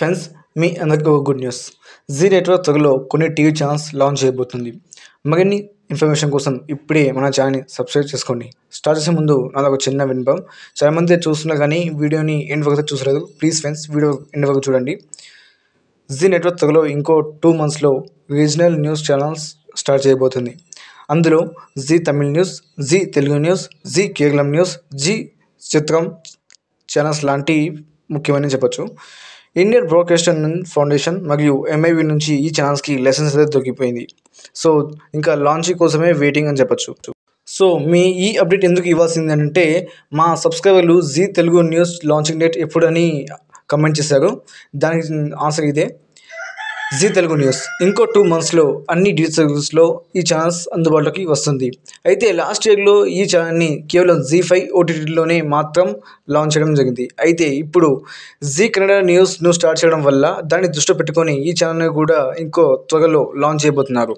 friends మీ అందరికీ good news G network త్వరలో కొన్ని టీవీ ఛానల్స్ లాంచ్ చేయబోతుంది మరిన్ని ఇన్ఫర్మేషన్ కోసం ఇప్పుడే మన ఛానల్ని సబ్స్క్రైబ్ చేసుకోండి స్టార్ట్ చేసే ముందు నాది ఒక చిన్న వినపం మంది చూస్తున్నా కానీ వీడియోని ఎండ్ వరకు చూసలేదు ప్లీజ్ ఫ్రెండ్స్ వీడియో ఎండ్ వరకు చూడండి జీ నెట్వర్క్ త్వరలో ఇంకో టూ మంత్స్లో రీజనల్ న్యూస్ ఛానల్స్ స్టార్ట్ చేయబోతుంది అందులో Zee Tamil news Zee Telugu news Zee Keralam news Zee Chitram channels లాంటి ముఖ్యమైన చెప్పచ్చు ఇండియన్ బ్రోడ్కాస్టింగ్ ఫౌండేషన్ మరియు ఎంఐవి నుంచి ఈ ఛానల్స్కి లెసన్స్ అయితే దొరికిపోయింది సో ఇంకా లాంచ్ కోసమే వెయిటింగ్ అని చెప్పచ్చు సో మీ ఈ అప్డేట్ ఎందుకు ఇవ్వాల్సింది అంటే మా సబ్స్క్రైబర్లు Zee Telugu news launching date ఎప్పుడని కమెంట్ చేశారు దానికి ఆన్సర్ ఇదే జీ తెలుగు న్యూస్ ఇంకో టూ మంత్స్లో అన్ని న్యూస్లో ఈ ఛానల్స్ అందుబాటులోకి వస్తుంది అయితే లాస్ట్ ఇయర్లో ఈ ఛానల్ని కేవలం జీ ఫైవ్ ఓటీటీలోనే మాత్రం లాంచ్ చేయడం జరిగింది అయితే ఇప్పుడు జీ కన్నడ న్యూస్ను స్టార్ట్ చేయడం వల్ల దాన్ని దృష్టి పెట్టుకొని ఈ ఛానల్ని కూడా ఇంకో త్వరలో లాంచ్ చేయబోతున్నారు